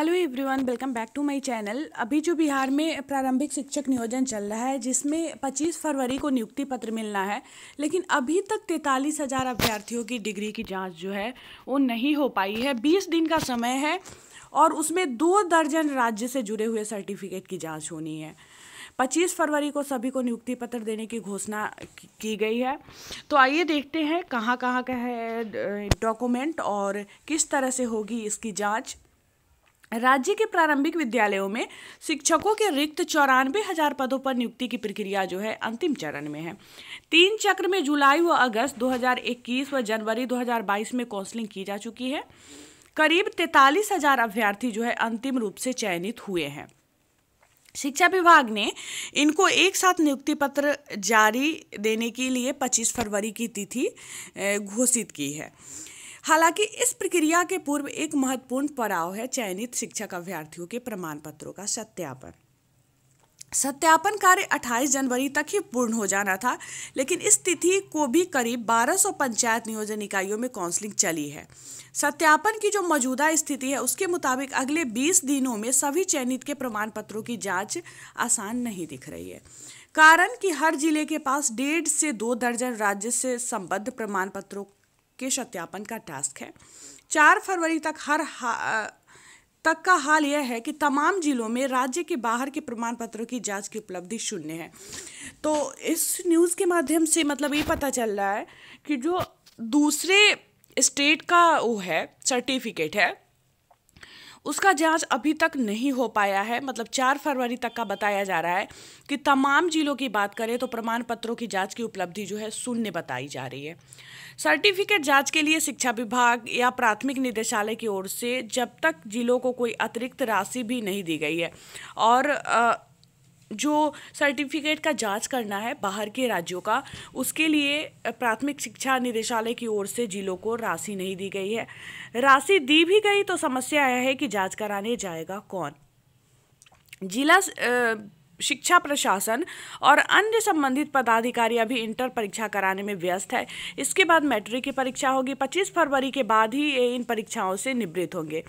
hello everyone welcome back to my channel अभी जो बिहार में प्रारंभिक शिक्षक नियोजन चल रहा है जिसमें 25 फरवरी को नियुक्ति पत्र मिलना है लेकिन अभी तक तैंतालीस हज़ार अभ्यर्थियों की डिग्री की जांच जो है वो नहीं हो पाई है 20 दिन का समय है और उसमें दो दर्जन राज्य से जुड़े हुए सर्टिफिकेट की जाँच होनी है पच्चीस फरवरी को सभी को नियुक्ति पत्र देने की घोषणा की गई है तो आइए देखते हैं कहाँ कहाँ का है डॉक्यूमेंट और किस तरह से होगी इसकी जाँच राज्य के प्रारंभिक विद्यालयों में शिक्षकों के रिक्त चौरानवे हजार पदों पर नियुक्ति की प्रक्रिया जो है अंतिम चरण में है तीन चक्र में जुलाई व अगस्त 2021 व जनवरी 2022 में काउंसलिंग की जा चुकी है करीब तैतालीस हजार अभ्यर्थी जो है अंतिम रूप से चयनित हुए हैं शिक्षा विभाग ने इनको एक साथ नियुक्ति पत्र जारी देने के लिए 25 फरवरी की तिथि घोषित की है हालांकि इस प्रक्रिया के पूर्व एक महत्वपूर्ण पड़ाव है चयनित शिक्षक अभ्यर्थियों के प्रमाण पत्रों का सत्यापन सत्यापन कार्य 28 जनवरी तक ही पूर्ण हो जाना था लेकिन इस तिथि को भी करीब 1200 पंचायत नियोजन इकाइयों में काउंसलिंग चली है सत्यापन की जो मौजूदा स्थिति है उसके मुताबिक अगले 20 दिनों में सभी चयनित के प्रमाण पत्रों की जांच आसान नहीं दिख रही है कारण कि हर जिले के पास डेढ़ से दो दर्जन राज्य से संबद्ध प्रमाण पत्रों के सत्यापन का टास्क है चार फरवरी तक हर तक का हाल यह है कि तमाम जिलों में राज्य के बाहर के प्रमाण पत्रों की जांच की उपलब्धि शून्य है तो इस न्यूज़ के माध्यम से मतलब ये पता चल रहा है कि जो दूसरे स्टेट का वो है सर्टिफिकेट है उसका जांच अभी तक नहीं हो पाया है मतलब चार फरवरी तक का बताया जा रहा है कि तमाम जिलों की बात करें तो प्रमाण पत्रों की जांच की उपलब्धि जो है शून्य बताई जा रही है सर्टिफिकेट जांच के लिए शिक्षा विभाग या प्राथमिक निदेशालय की ओर से जब तक जिलों को कोई अतिरिक्त राशि भी नहीं दी गई है और आ, जो सर्टिफिकेट का जांच करना है बाहर के राज्यों का उसके लिए प्राथमिक शिक्षा निदेशालय की ओर से जिलों को राशि नहीं दी गई है राशि दी भी गई तो समस्या आया है कि जांच कराने जाएगा कौन जिला शिक्षा प्रशासन और अन्य संबंधित पदाधिकारी अभी इंटर परीक्षा कराने में व्यस्त है इसके बाद मैट्रिक की परीक्षा होगी 25 फरवरी के बाद ही ये इन परीक्षाओं से निवृत्त होंगे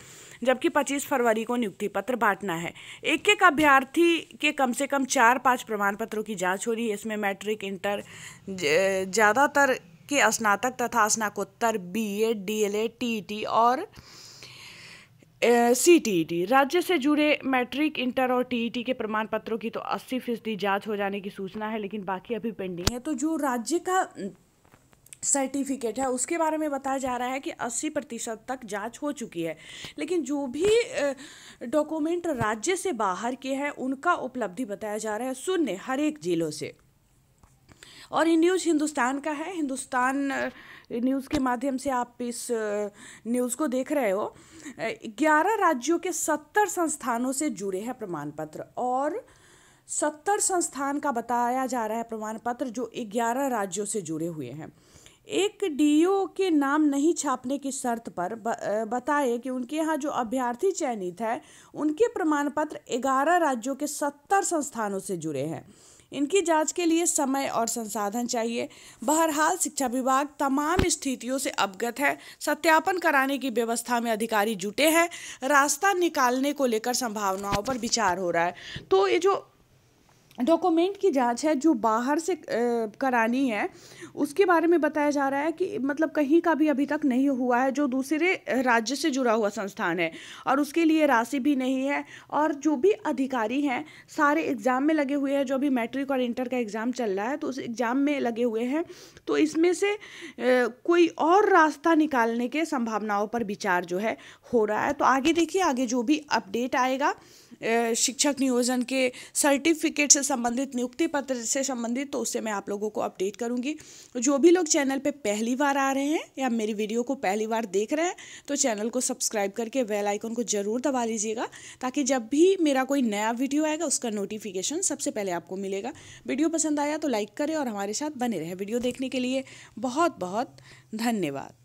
जबकि 25 फरवरी को नियुक्ति पत्र बांटना है एक एक अभ्यर्थी के कम से कम चार पाँच प्रमाण पत्रों की जाँच हो रही है इसमें मैट्रिक इंटर ज़्यादातर के स्नातक तथा स्नाकोत्तर B A D L T T और सी e राज्य से जुड़े मैट्रिक इंटर और टीईटी e के प्रमाण पत्रों की तो अस्सी फीसदी जाँच हो जाने की सूचना है लेकिन बाकी अभी पेंडिंग है तो जो राज्य का सर्टिफिकेट है उसके बारे में बताया जा रहा है कि 80 प्रतिशत तक जांच हो चुकी है लेकिन जो भी डॉक्यूमेंट राज्य से बाहर के हैं उनका उपलब्धि बताया जा रहा है शून्य हर एक जिलों से और ये न्यूज़ हिंदुस्तान का है हिंदुस्तान न्यूज़ के माध्यम से आप इस न्यूज़ को देख रहे हो ग्यारह राज्यों के सत्तर संस्थानों से जुड़े हैं प्रमाण पत्र और सत्तर संस्थान का बताया जा रहा है प्रमाण पत्र जो ग्यारह राज्यों से जुड़े हुए हैं एक डीओ के नाम नहीं छापने की शर्त पर बताए कि उनके यहाँ जो अभ्यर्थी चयनित है उनके प्रमाण पत्र ग्यारह राज्यों के सत्तर संस्थानों से जुड़े हैं इनकी जांच के लिए समय और संसाधन चाहिए बहरहाल शिक्षा विभाग तमाम स्थितियों से अवगत है सत्यापन कराने की व्यवस्था में अधिकारी जुटे हैं रास्ता निकालने को लेकर संभावनाओं पर विचार हो रहा है तो ये जो डॉक्यूमेंट की जांच है जो बाहर से करानी है उसके बारे में बताया जा रहा है कि मतलब कहीं का भी अभी तक नहीं हुआ है जो दूसरे राज्य से जुड़ा हुआ संस्थान है और उसके लिए राशि भी नहीं है और जो भी अधिकारी हैं सारे एग्ज़ाम में लगे हुए हैं जो अभी मैट्रिक और इंटर का एग्ज़ाम चल रहा है तो उस एग्ज़ाम में लगे हुए हैं तो इसमें से कोई और रास्ता निकालने के संभावनाओं पर विचार जो है हो रहा है तो आगे देखिए आगे जो भी अपडेट आएगा शिक्षक नियोजन के सर्टिफिकेट से संबंधित नियुक्ति पत्र से संबंधित तो उससे मैं आप लोगों को अपडेट करूँगी जो भी लोग चैनल पर पहली बार आ रहे हैं या मेरी वीडियो को पहली बार देख रहे हैं तो चैनल को सब्सक्राइब करके वेल आइकन को ज़रूर दबा लीजिएगा ताकि जब भी मेरा कोई नया वीडियो आएगा उसका नोटिफिकेशन सबसे पहले आपको मिलेगा वीडियो पसंद आया तो लाइक करें और हमारे साथ बने रहे वीडियो देखने के लिए बहुत बहुत धन्यवाद